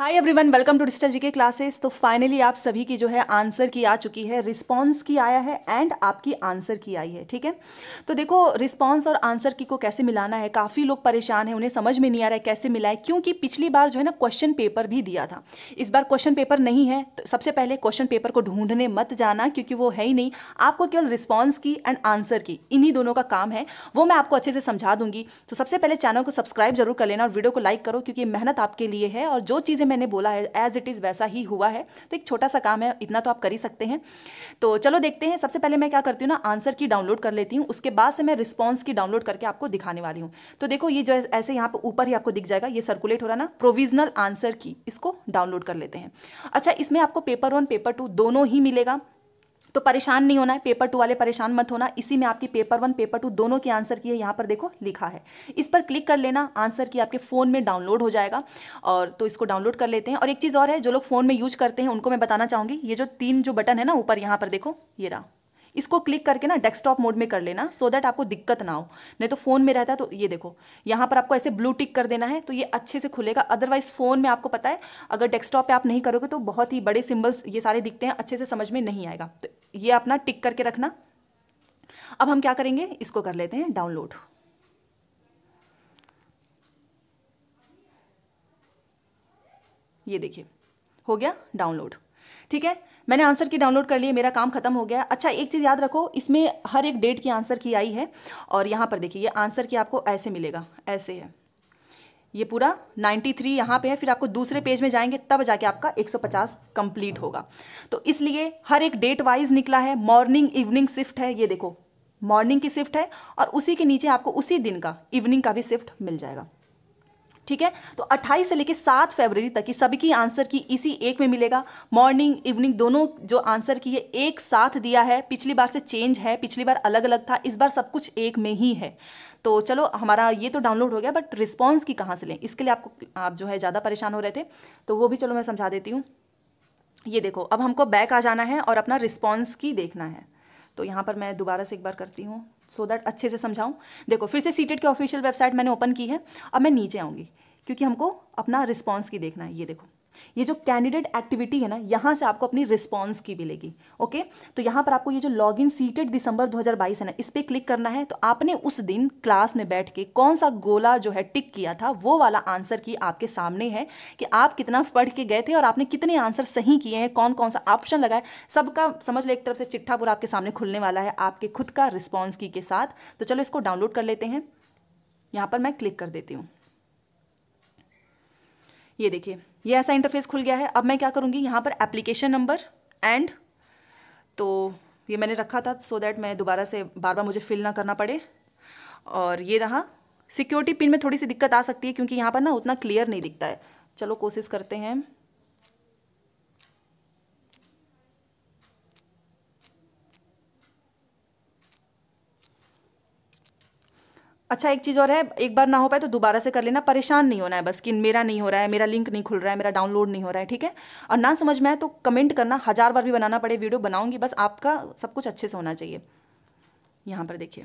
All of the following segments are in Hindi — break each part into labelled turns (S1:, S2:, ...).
S1: हाय एवरीवन वेलकम टू डिस्टल जी के क्लासेस तो फाइनली आप सभी की जो है आंसर की आ चुकी है रिस्पांस की आया है एंड आपकी आंसर की आई है ठीक है तो देखो रिस्पांस और आंसर की को कैसे मिलाना है काफ़ी लोग परेशान हैं उन्हें समझ में नहीं आ रहा है कैसे मिलाए क्योंकि पिछली बार जो है ना क्वेश्चन पेपर भी दिया था इस बार क्वेश्चन पेपर नहीं है तो सबसे पहले क्वेश्चन पेपर को ढूंढने मत जाना क्योंकि वो है ही नहीं आपको केवल रिस्पॉन्स की एंड आंसर की इन्हीं दोनों का काम है वो मैं आपको अच्छे से समझा दूंगी तो सबसे पहले चैनल को सब्सक्राइब जरूर कर लेना और वीडियो को लाइक करो क्योंकि मेहनत आपके लिए है और जो चीज़ें मैंने बोला है एज इट इज़ वैसा ही हुआ है तो एक छोटा सा काम है इतना तो आप कर ही सकते हैं तो चलो देखते हैं सबसे पहले मैं क्या करती हूँ ना आंसर की डाउनलोड कर लेती हूँ उसके बाद से मैं रिस्पॉन्स की डाउनलोड करके आपको दिखाने वाली हूँ तो देखो ये जो ऐसे यहाँ पर ऊपर ही आपको दिख जाएगा ये सर्कुलेट हो रहा ना प्रोविजनल आंसर की इसको डाउनलोड कर लेते हैं अच्छा इसमें आपको पेपर वन पेपर टू दोनों ही मिलेगा तो परेशान नहीं होना है पेपर टू वाले परेशान मत होना इसी में आपकी पेपर वन पेपर टू दोनों के आंसर की है यहाँ पर देखो लिखा है इस पर क्लिक कर लेना आंसर की आपके फ़ोन में डाउनलोड हो जाएगा और तो इसको डाउनलोड कर लेते हैं और एक चीज़ और है जो लोग फ़ोन में यूज करते हैं उनको मैं बताना चाहूँगी ये जो तीन जो बटन है ना ऊपर यहाँ पर देखो ये रहा इसको क्लिक करके ना डेस्कटॉप मोड में कर लेना सो so दैट आपको दिक्कत ना हो नहीं तो फ़ोन में रहता है तो ये देखो यहाँ पर आपको ऐसे ब्लू टिक कर देना है तो ये अच्छे से खुलेगा अदरवाइज़ फ़ोन में आपको पता है अगर डेस्कटॉप पर आप नहीं करोगे तो बहुत ही बड़े सिम्बल्स ये सारे दिखते हैं अच्छे से समझ में नहीं आएगा तो ये अपना टिक करके रखना अब हम क्या करेंगे इसको कर लेते हैं डाउनलोड ये देखिए हो गया डाउनलोड ठीक है मैंने आंसर की डाउनलोड कर लिए मेरा काम खत्म हो गया अच्छा एक चीज़ याद रखो इसमें हर एक डेट की आंसर की आई है और यहाँ पर देखिए ये आंसर की आपको ऐसे मिलेगा ऐसे है ये पूरा 93 थ्री यहाँ पर है फिर आपको दूसरे पेज में जाएंगे तब जाके आपका 150 कंप्लीट होगा तो इसलिए हर एक डेट वाइज निकला है मॉर्निंग इवनिंग शिफ्ट है ये देखो मॉर्निंग की शिफ्ट है और उसी के नीचे आपको उसी दिन का इवनिंग का भी शिफ्ट मिल जाएगा ठीक है तो 28 से लेकर 7 फरवरी तक की सभी की आंसर की इसी एक में मिलेगा मॉर्निंग इवनिंग दोनों जो आंसर की है एक साथ दिया है पिछली बार से चेंज है पिछली बार अलग अलग था इस बार सब कुछ एक में ही है तो चलो हमारा ये तो डाउनलोड हो गया बट रिस्पॉन्स की कहाँ से लें इसके लिए आपको आप जो है ज़्यादा परेशान हो रहे थे तो वो भी चलो मैं समझा देती हूँ ये देखो अब हमको बैक आ जाना है और अपना रिस्पॉन्स की देखना है तो यहाँ पर मैं दोबारा से एक बार करती हूँ सो so दैट अच्छे से समझाऊँ देखो फिर से सीटेड की ऑफिशियल वेबसाइट मैंने ओपन की है अब मैं नीचे आऊँगी क्योंकि हमको अपना रिस्पॉन्स की देखना है ये देखो ये जो कैंडिडेट एक्टिविटी है ना यहाँ से आपको अपनी रिस्पॉन्स की मिलेगी ओके तो यहाँ पर आपको ये जो लॉग इन सीटेड दिसंबर 2022 है ना इस पर क्लिक करना है तो आपने उस दिन क्लास में बैठ के कौन सा गोला जो है टिक किया था वो वाला आंसर की आपके सामने है कि आप कितना पढ़ के गए थे और आपने कितने आंसर सही किए हैं कौन कौन सा ऑप्शन लगाए सबका समझ लो एक तरफ से चिट्ठा पूरा आपके सामने खुलने वाला है आपके खुद का रिस्पॉन्स की के साथ तो चलो इसको डाउनलोड कर लेते हैं यहाँ पर मैं क्लिक कर देती हूँ ये देखिए ये ऐसा इंटरफेस खुल गया है अब मैं क्या करूँगी यहाँ पर एप्लीकेशन नंबर एंड तो ये मैंने रखा था सो so दैट मैं दोबारा से बार बार मुझे फिल ना करना पड़े और ये रहा सिक्योरिटी पिन में थोड़ी सी दिक्कत आ सकती है क्योंकि यहाँ पर ना उतना क्लियर नहीं दिखता है चलो कोशिश करते हैं अच्छा एक चीज़ और है एक बार ना हो पाए तो दोबारा से कर लेना परेशान नहीं होना है बस कि मेरा नहीं हो रहा है मेरा लिंक नहीं खुल रहा है मेरा डाउनलोड नहीं हो रहा है ठीक है और ना समझ में आए तो कमेंट करना हज़ार बार भी बनाना पड़े वीडियो बनाऊंगी बस आपका सब कुछ अच्छे से होना चाहिए यहाँ पर देखिए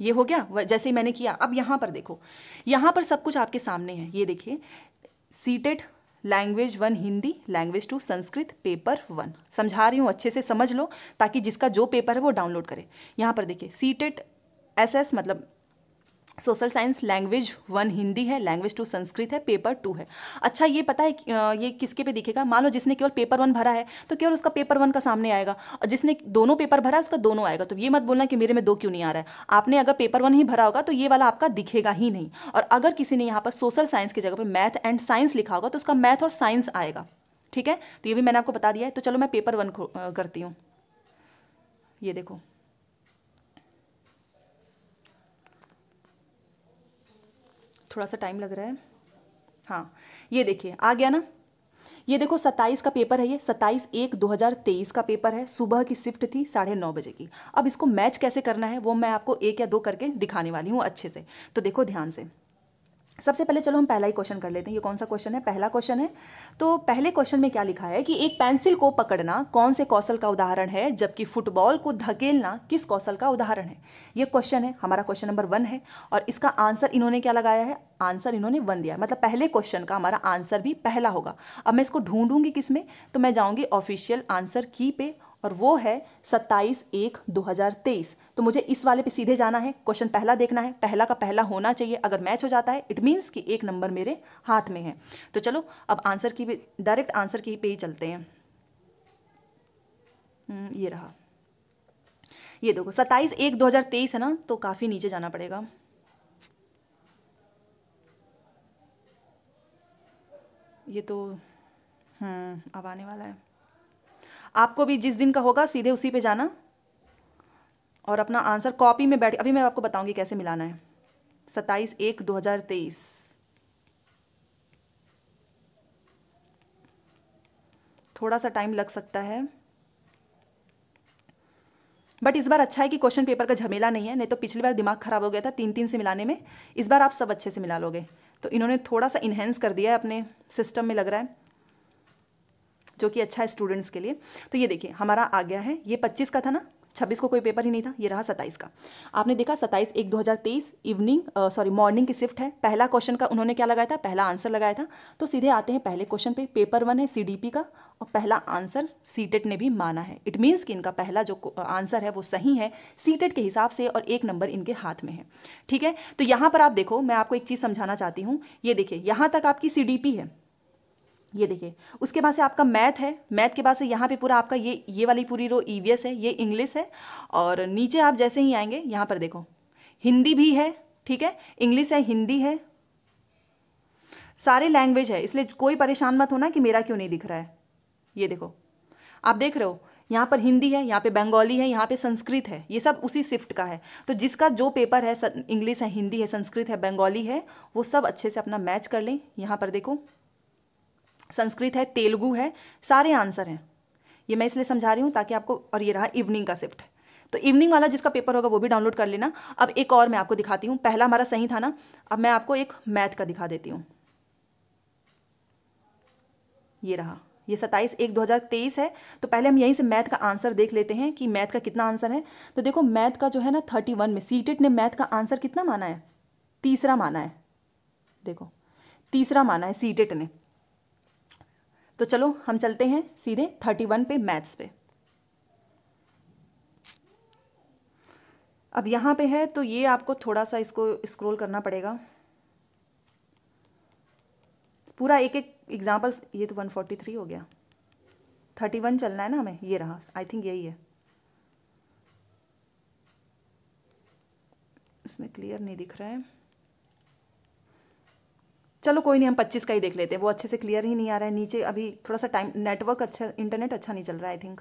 S1: ये हो गया जैसे ही मैंने किया अब यहाँ पर देखो यहाँ पर सब कुछ आपके सामने है ये देखिए CTET language one Hindi language two Sanskrit paper one समझा रही हूँ अच्छे से समझ लो ताकि जिसका जो पेपर है वो डाउनलोड करे यहाँ पर देखिए सीटेड एस मतलब social science language one Hindi है लैंग्वेज टू संस्कृत है पेपर टू है अच्छा ये पता है ये किसके पे दिखेगा मान लो जिसने केवल पेपर वन भरा है तो केवल उसका पेपर वन का सामने आएगा और जिसने दोनों पेपर भरा है उसका दोनों आएगा तो ये मत बोलना कि मेरे में दो क्यों नहीं आ रहा है आपने अगर पेपर वन ही भरा होगा तो ये वाला आपका दिखेगा ही नहीं और अगर किसी ने यहाँ पर सोशल साइंस की जगह पर मैथ एंड साइंस लिखा होगा तो उसका मैथ और साइंस आएगा ठीक है तो ये भी मैंने आपको बता दिया है तो चलो मैं पेपर वन करती हूँ ये देखो थोड़ा सा टाइम लग रहा है हाँ ये देखिए आ गया ना ये देखो सत्ताईस का पेपर है ये सत्ताईस एक दो हज़ार तेईस का पेपर है सुबह की शिफ्ट थी साढ़े नौ बजे की अब इसको मैच कैसे करना है वो मैं आपको एक या दो करके दिखाने वाली हूँ अच्छे से तो देखो ध्यान से सबसे पहले चलो हम पहला ही क्वेश्चन कर लेते हैं ये कौन सा क्वेश्चन है पहला क्वेश्चन है तो पहले क्वेश्चन में क्या लिखा है कि एक पेंसिल को पकड़ना कौन से कौशल का उदाहरण है जबकि फुटबॉल को धकेलना किस कौशल का उदाहरण है ये क्वेश्चन है हमारा क्वेश्चन नंबर वन है और इसका आंसर इन्होंने क्या लगाया है आंसर इन्होंने वन दिया मतलब पहले क्वेश्चन का हमारा आंसर भी पहला होगा अब मैं इसको ढूंढूंगी किस में तो मैं जाऊँगी ऑफिशियल आंसर की पे और वो है सत्ताईस एक दो हजार तेईस तो मुझे इस वाले पे सीधे जाना है क्वेश्चन पहला देखना है पहला का पहला होना चाहिए अगर मैच हो जाता है इट मीन्स कि एक नंबर मेरे हाथ में है तो चलो अब आंसर की डायरेक्ट आंसर की पे ही चलते हैं हम्म, ये रहा ये देखो सत्ताईस एक दो हजार तेईस है ना तो काफ़ी नीचे जाना पड़ेगा ये तो हम्म अब आने वाला है आपको भी जिस दिन का होगा सीधे उसी पे जाना और अपना आंसर कॉपी में बैठ अभी मैं आपको बताऊंगी कैसे मिलाना है सत्ताईस एक दो हज़ार तेईस थोड़ा सा टाइम लग सकता है बट इस बार अच्छा है कि क्वेश्चन पेपर का झमेला नहीं है नहीं तो पिछली बार दिमाग खराब हो गया था तीन तीन से मिलाने में इस बार आप सब अच्छे से मिला लोगे तो इन्होंने थोड़ा सा इन्हेंस कर दिया है अपने सिस्टम में लग रहा है जो कि अच्छा है स्टूडेंट्स के लिए तो ये देखिए हमारा आ गया है ये पच्चीस का था ना छब्बीस को कोई पेपर ही नहीं था ये रहा सत्ताईस का आपने देखा सत्ताईस एक 2023 इवनिंग सॉरी मॉर्निंग की शिफ्ट है पहला क्वेश्चन का उन्होंने क्या लगाया था पहला आंसर लगाया था तो सीधे आते हैं पहले क्वेश्चन पे पेपर वन है सीडीपी का और पहला आंसर सीटेट e ने भी माना है इट मीन्स कि इनका पहला जो आंसर है वो सही है सीटेट e के हिसाब से और एक नंबर इनके हाथ में है ठीक है तो यहाँ पर आप देखो मैं आपको एक चीज़ समझाना चाहती हूँ ये देखिए यहाँ तक आपकी सी है ये देखिए उसके बाद से आपका मैथ है मैथ के बाद से यहाँ पे पूरा आपका ये ये वाली पूरी रो ईवीएस e है ये इंग्लिश है और नीचे आप जैसे ही आएंगे यहाँ पर देखो हिंदी भी है ठीक है इंग्लिश है हिंदी है सारे लैंग्वेज है इसलिए कोई परेशान मत होना कि मेरा क्यों नहीं दिख रहा है ये देखो आप देख रहे हो यहाँ पर हिंदी है यहाँ पे बंगाली है यहाँ पे संस्कृत है ये सब उसी शिफ्ट का है तो जिसका जो पेपर है इंग्लिश है हिंदी है संस्कृत है बंगाली है वो सब अच्छे से अपना मैच कर लें यहाँ पर देखो संस्कृत है तेलुगु है सारे आंसर हैं ये मैं इसलिए समझा रही हूँ ताकि आपको और ये रहा इवनिंग का शिफ्ट तो इवनिंग वाला जिसका पेपर होगा वो भी डाउनलोड कर लेना अब एक और मैं आपको दिखाती हूँ पहला हमारा सही था ना अब मैं आपको एक मैथ का दिखा देती हूँ ये रहा ये सत्ताईस एक दो हज़ार तेईस है तो पहले हम यहीं से मैथ का आंसर देख लेते हैं कि मैथ का कितना आंसर है तो देखो मैथ का जो है ना थर्टी वन में सीटेट ने मैथ का आंसर कितना माना है तीसरा माना है देखो तीसरा माना है सीटेट ने तो चलो हम चलते हैं सीधे थर्टी वन पे मैथ्स पे अब यहाँ पे है तो ये आपको थोड़ा सा इसको स्क्रॉल करना पड़ेगा पूरा एक एक एग्जाम्पल ये तो वन फोर्टी थ्री हो गया थर्टी वन चलना है ना हमें ये रहा आई थिंक यही है इसमें क्लियर नहीं दिख रहा है चलो कोई नहीं हम पच्चीस का ही देख लेते हैं वो अच्छे से क्लियर ही नहीं आ रहा है नीचे अभी थोड़ा सा टाइम नेटवर्क अच्छा इंटरनेट अच्छा नहीं चल रहा है आई थिंक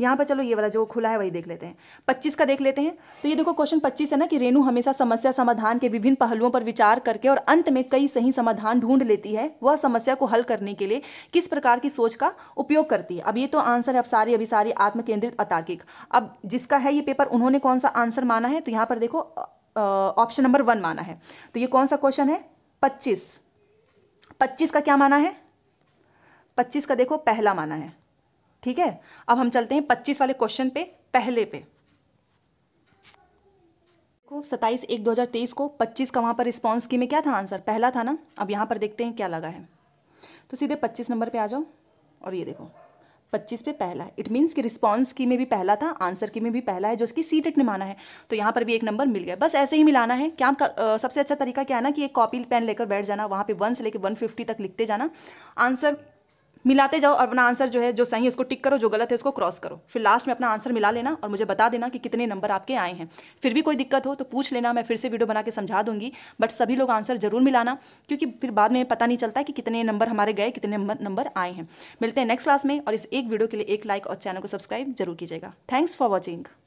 S1: यहाँ पर चलो ये वाला जो खुला है वही देख लेते हैं पच्चीस का देख लेते हैं तो ये देखो क्वेश्चन पच्चीस है ना कि रेणु हमेशा समस्या समाधान के विभिन्न पहलुओं पर विचार करके और अंत में कई सही समाधान ढूंढ लेती है वह समस्या को हल करने के लिए किस प्रकार की सोच का उपयोग करती है अब ये तो आंसर है अब सारी अभी सारी आत्मकेंद्रित अतार्किक अब जिसका है ये पेपर उन्होंने कौन सा आंसर माना है तो यहाँ पर देखो ऑप्शन नंबर वन माना है तो ये कौन सा क्वेश्चन है पच्चीस पच्चीस का क्या माना है पच्चीस का देखो पहला माना है ठीक है अब हम चलते हैं पच्चीस वाले क्वेश्चन पे पहले पे देखो सत्ताईस एक दो हज़ार तेईस को पच्चीस का वहाँ पर रिस्पॉन्स की में क्या था आंसर पहला था ना अब यहाँ पर देखते हैं क्या लगा है तो सीधे पच्चीस नंबर पे आ जाओ और ये देखो पच्चीस पे पहला है इट मीन्स कि रिस्पॉन्स की में भी पहला था आंसर की में भी पहला है जो उसकी सीट ने माना है तो यहाँ पर भी एक नंबर मिल गया बस ऐसे ही मिलाना है क्या आ, सबसे अच्छा तरीका क्या है ना कि एक कॉपी पेन लेकर बैठ जाना वहाँ पर वन से लेकर वन फिफ्टी तक लिखते जाना आंसर मिलाते जाओ और अपना आंसर जो है जो सही है उसको टिक करो जो गलत है उसको क्रॉस करो फिर लास्ट में अपना आंसर मिला लेना और मुझे बता देना कि कितने नंबर आपके आए हैं फिर भी कोई दिक्कत हो तो पूछ लेना मैं फिर से वीडियो बना के समझा दूंगी बट सभी लोग आंसर जरूर मिलाना क्योंकि फिर बाद में पता नहीं चलता कि कितने नंबर हमारे गए कितने नंबर आए हैं मिलते हैं नेक्स्ट क्लास में और इस एक वीडियो के लिए एक लाइक और चैनल को सब्सक्राइब जरूर कीजिएगा थैंक्स फॉर वॉचिंग